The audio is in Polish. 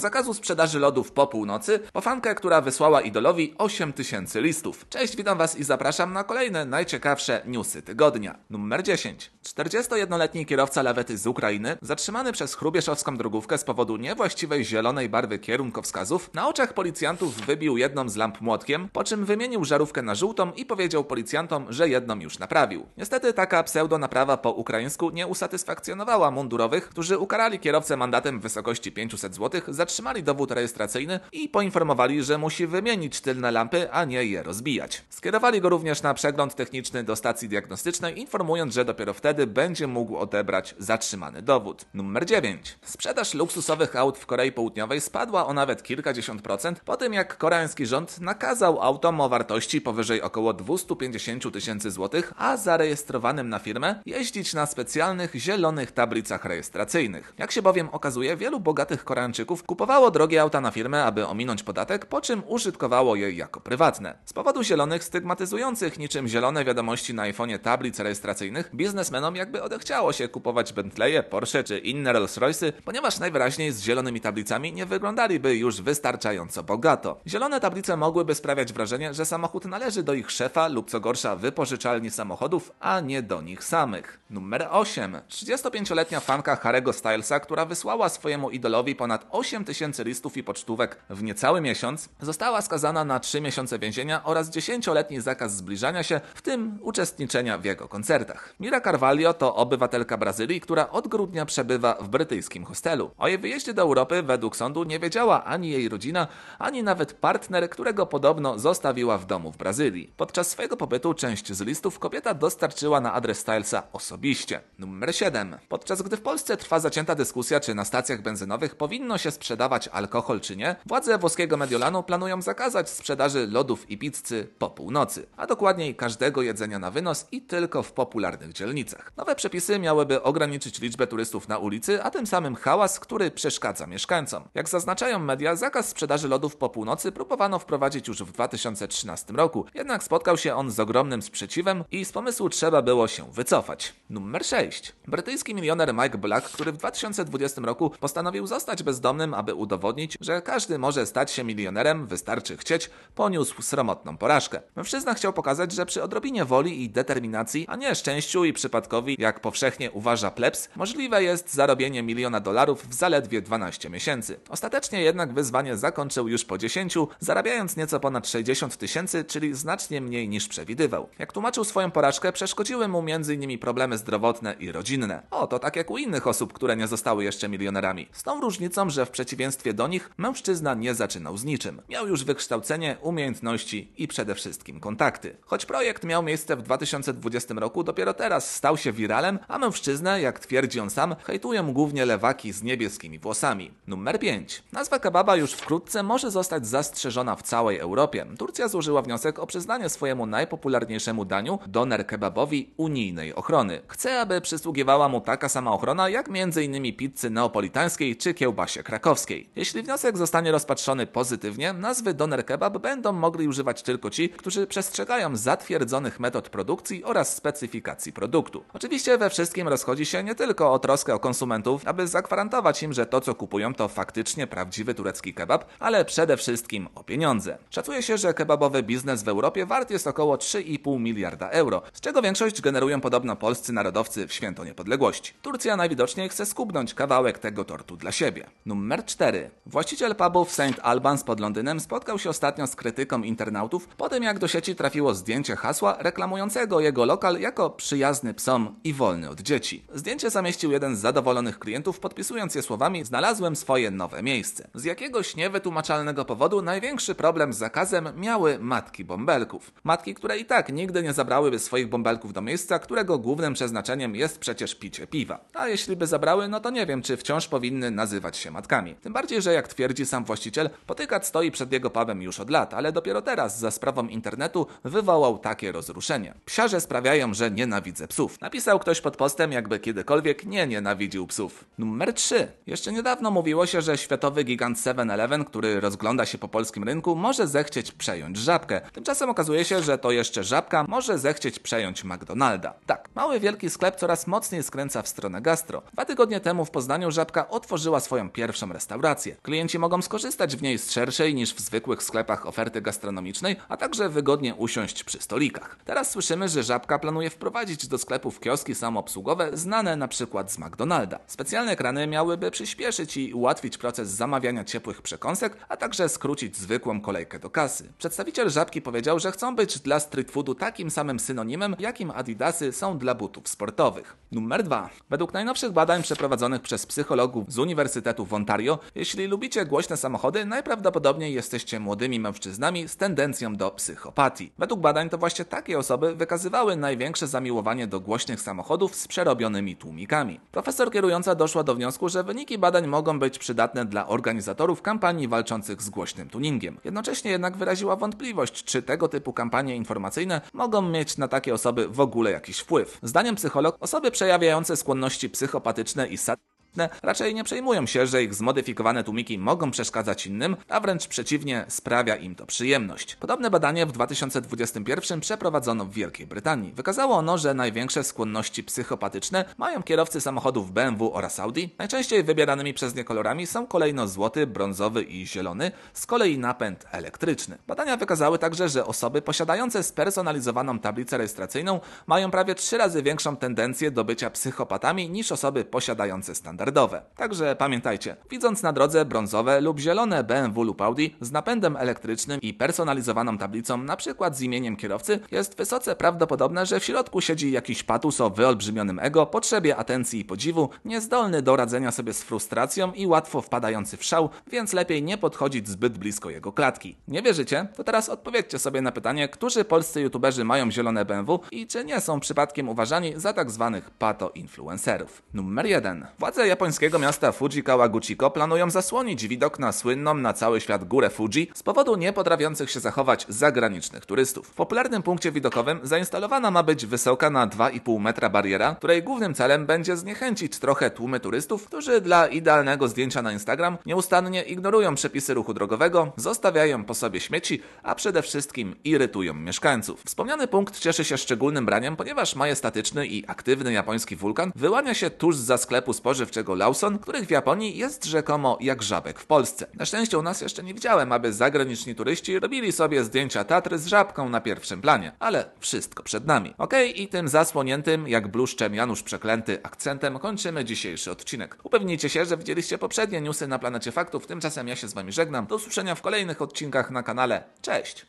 zakazu sprzedaży lodów po północy po fankę, która wysłała idolowi 8000 listów. Cześć, witam Was i zapraszam na kolejne najciekawsze newsy tygodnia. Numer 10. 41-letni kierowca lawety z Ukrainy, zatrzymany przez chrubieszowską drogówkę z powodu niewłaściwej zielonej barwy kierunkowskazów, na oczach policjantów wybił jedną z lamp młotkiem, po czym wymienił żarówkę na żółtą i powiedział policjantom, że jedną już naprawił. Niestety taka naprawa po ukraińsku nie usatysfakcjonowała mundurowych, którzy ukarali kierowcę mandatem w wysokości 500 zł za zatrzymali dowód rejestracyjny i poinformowali, że musi wymienić tylne lampy, a nie je rozbijać. Skierowali go również na przegląd techniczny do stacji diagnostycznej, informując, że dopiero wtedy będzie mógł odebrać zatrzymany dowód. Numer 9. Sprzedaż luksusowych aut w Korei Południowej spadła o nawet kilkadziesiąt procent po tym, jak koreański rząd nakazał autom o wartości powyżej około 250 tysięcy złotych, a zarejestrowanym na firmę jeździć na specjalnych zielonych tablicach rejestracyjnych. Jak się bowiem okazuje, wielu bogatych Koreańczyków Kupowało drogie auta na firmę, aby ominąć podatek, po czym użytkowało je jako prywatne. Z powodu zielonych, stygmatyzujących niczym zielone wiadomości na iPhone'ie tablic rejestracyjnych, biznesmenom jakby odechciało się kupować Bentleye, Porsche czy inne Rolls Royce'y, ponieważ najwyraźniej z zielonymi tablicami nie wyglądaliby już wystarczająco bogato. Zielone tablice mogłyby sprawiać wrażenie, że samochód należy do ich szefa lub co gorsza wypożyczalni samochodów, a nie do nich samych. Numer 8. 35-letnia fanka Harego Stylesa, która wysłała swojemu idolowi ponad 8 8 tysięcy listów i pocztówek w niecały miesiąc, została skazana na 3 miesiące więzienia oraz 10-letni zakaz zbliżania się, w tym uczestniczenia w jego koncertach. Mira Carvalho to obywatelka Brazylii, która od grudnia przebywa w brytyjskim hostelu. O jej wyjeździe do Europy według sądu nie wiedziała ani jej rodzina, ani nawet partner, którego podobno zostawiła w domu w Brazylii. Podczas swojego pobytu część z listów kobieta dostarczyła na adres Stylesa osobiście. Numer 7. Podczas gdy w Polsce trwa zacięta dyskusja, czy na stacjach benzynowych powinno się sprzedać sprzedawać alkohol czy nie, władze włoskiego Mediolanu planują zakazać sprzedaży lodów i pizzy po północy, a dokładniej każdego jedzenia na wynos i tylko w popularnych dzielnicach. Nowe przepisy miałyby ograniczyć liczbę turystów na ulicy, a tym samym hałas, który przeszkadza mieszkańcom. Jak zaznaczają media, zakaz sprzedaży lodów po północy próbowano wprowadzić już w 2013 roku, jednak spotkał się on z ogromnym sprzeciwem i z pomysłu trzeba było się wycofać. Numer 6. Brytyjski milioner Mike Black, który w 2020 roku postanowił zostać bezdomnym, aby udowodnić, że każdy może stać się milionerem, wystarczy chcieć, poniósł sromotną porażkę. Mężczyzna chciał pokazać, że przy odrobinie woli i determinacji, a nie szczęściu i przypadkowi, jak powszechnie uważa plebs, możliwe jest zarobienie miliona dolarów w zaledwie 12 miesięcy. Ostatecznie jednak wyzwanie zakończył już po 10, zarabiając nieco ponad 60 tysięcy, czyli znacznie mniej niż przewidywał. Jak tłumaczył swoją porażkę, przeszkodziły mu m.in. problemy zdrowotne i rodzinne. O, to tak jak u innych osób, które nie zostały jeszcze milionerami. Z tą różnicą, że w przeciwieństwie przeciwieństwie do nich, mężczyzna nie zaczynał z niczym. Miał już wykształcenie, umiejętności i przede wszystkim kontakty. Choć projekt miał miejsce w 2020 roku, dopiero teraz stał się wiralem, a mężczyznę, jak twierdzi on sam, hejtują głównie lewaki z niebieskimi włosami. Numer 5. Nazwa kebaba już wkrótce może zostać zastrzeżona w całej Europie. Turcja złożyła wniosek o przyznanie swojemu najpopularniejszemu daniu, doner kebabowi, unijnej ochrony. Chce, aby przysługiwała mu taka sama ochrona, jak m.in. pizzy neapolitańskiej czy kiełbasie krakowskiej. Jeśli wniosek zostanie rozpatrzony pozytywnie, nazwy Doner Kebab będą mogli używać tylko ci, którzy przestrzegają zatwierdzonych metod produkcji oraz specyfikacji produktu. Oczywiście we wszystkim rozchodzi się nie tylko o troskę o konsumentów, aby zagwarantować im, że to co kupują to faktycznie prawdziwy turecki kebab, ale przede wszystkim o pieniądze. Szacuje się, że kebabowy biznes w Europie wart jest około 3,5 miliarda euro, z czego większość generują podobno polscy narodowcy w święto niepodległości. Turcja najwidoczniej chce skubnąć kawałek tego tortu dla siebie. Numer 4. Właściciel pubu w St. Albans pod Londynem spotkał się ostatnio z krytyką internautów po tym jak do sieci trafiło zdjęcie hasła reklamującego jego lokal jako przyjazny psom i wolny od dzieci. Zdjęcie zamieścił jeden z zadowolonych klientów podpisując je słowami znalazłem swoje nowe miejsce. Z jakiegoś niewytłumaczalnego powodu największy problem z zakazem miały matki bąbelków. Matki, które i tak nigdy nie zabrałyby swoich bąbelków do miejsca, którego głównym przeznaczeniem jest przecież picie piwa. A jeśli by zabrały, no to nie wiem, czy wciąż powinny nazywać się matkami. Tym bardziej, że jak twierdzi sam właściciel, potykat stoi przed jego pubem już od lat, ale dopiero teraz za sprawą internetu wywołał takie rozruszenie. Psiarze sprawiają, że nienawidzę psów. Napisał ktoś pod postem, jakby kiedykolwiek nie nienawidził psów. Numer 3. Jeszcze niedawno mówiło się, że światowy gigant 7-Eleven, który rozgląda się po polskim rynku, może zechcieć przejąć żabkę. Tymczasem okazuje się, że to jeszcze żabka może zechcieć przejąć McDonalda. Tak, Mały wielki sklep coraz mocniej skręca w stronę gastro. Dwa tygodnie temu w Poznaniu Żabka otworzyła swoją pierwszą restaurację. Klienci mogą skorzystać w niej z szerszej niż w zwykłych sklepach oferty gastronomicznej, a także wygodnie usiąść przy stolikach. Teraz słyszymy, że Żabka planuje wprowadzić do sklepów kioski samoobsługowe znane na przykład z McDonalda. Specjalne krany miałyby przyspieszyć i ułatwić proces zamawiania ciepłych przekąsek, a także skrócić zwykłą kolejkę do kasy. Przedstawiciel Żabki powiedział, że chcą być dla street foodu takim samym synonimem, jakim Adidasy są dla butów sportowych. Numer 2. Według najnowszych badań przeprowadzonych przez psychologów z Uniwersytetu w Ontario, jeśli lubicie głośne samochody, najprawdopodobniej jesteście młodymi mężczyznami z tendencją do psychopatii. Według badań to właśnie takie osoby wykazywały największe zamiłowanie do głośnych samochodów z przerobionymi tłumikami. Profesor kierująca doszła do wniosku, że wyniki badań mogą być przydatne dla organizatorów kampanii walczących z głośnym tuningiem. Jednocześnie jednak wyraziła wątpliwość, czy tego typu kampanie informacyjne mogą mieć na takie osoby w ogóle jakiś wpływ. Zdaniem psycholog, osoby przejawiające skłonności psychopatyczne i sad raczej nie przejmują się, że ich zmodyfikowane tłumiki mogą przeszkadzać innym, a wręcz przeciwnie, sprawia im to przyjemność. Podobne badanie w 2021 przeprowadzono w Wielkiej Brytanii. Wykazało ono, że największe skłonności psychopatyczne mają kierowcy samochodów BMW oraz Audi. Najczęściej wybieranymi przez nie kolorami są kolejno złoty, brązowy i zielony, z kolei napęd elektryczny. Badania wykazały także, że osoby posiadające spersonalizowaną tablicę rejestracyjną mają prawie trzy razy większą tendencję do bycia psychopatami niż osoby posiadające standard standardowe. Także pamiętajcie, widząc na drodze brązowe lub zielone BMW lub Audi z napędem elektrycznym i personalizowaną tablicą, na przykład z imieniem kierowcy, jest wysoce prawdopodobne, że w środku siedzi jakiś patus o wyolbrzymionym ego, potrzebie atencji i podziwu, niezdolny do radzenia sobie z frustracją i łatwo wpadający w szał, więc lepiej nie podchodzić zbyt blisko jego klatki. Nie wierzycie? To teraz odpowiedzcie sobie na pytanie, którzy polscy youtuberzy mają zielone BMW i czy nie są przypadkiem uważani za tak zwanych pato-influencerów. Numer 1. Władze japońskiego miasta Fuji Kawaguchiko planują zasłonić widok na słynną na cały świat górę Fuji z powodu niepotrafiących się zachować zagranicznych turystów. W popularnym punkcie widokowym zainstalowana ma być wysoka na 2,5 metra bariera, której głównym celem będzie zniechęcić trochę tłumy turystów, którzy dla idealnego zdjęcia na Instagram nieustannie ignorują przepisy ruchu drogowego, zostawiają po sobie śmieci, a przede wszystkim irytują mieszkańców. Wspomniany punkt cieszy się szczególnym braniem, ponieważ majestatyczny i aktywny japoński wulkan wyłania się tuż za sklepu spożywczego niczego Lawson, których w Japonii jest rzekomo jak żabek w Polsce. Na szczęście u nas jeszcze nie widziałem, aby zagraniczni turyści robili sobie zdjęcia Tatry z żabką na pierwszym planie, ale wszystko przed nami. Okej, okay, i tym zasłoniętym, jak bluszczem Janusz Przeklęty, akcentem kończymy dzisiejszy odcinek. Upewnijcie się, że widzieliście poprzednie newsy na planecie faktów, tymczasem ja się z Wami żegnam. Do usłyszenia w kolejnych odcinkach na kanale. Cześć!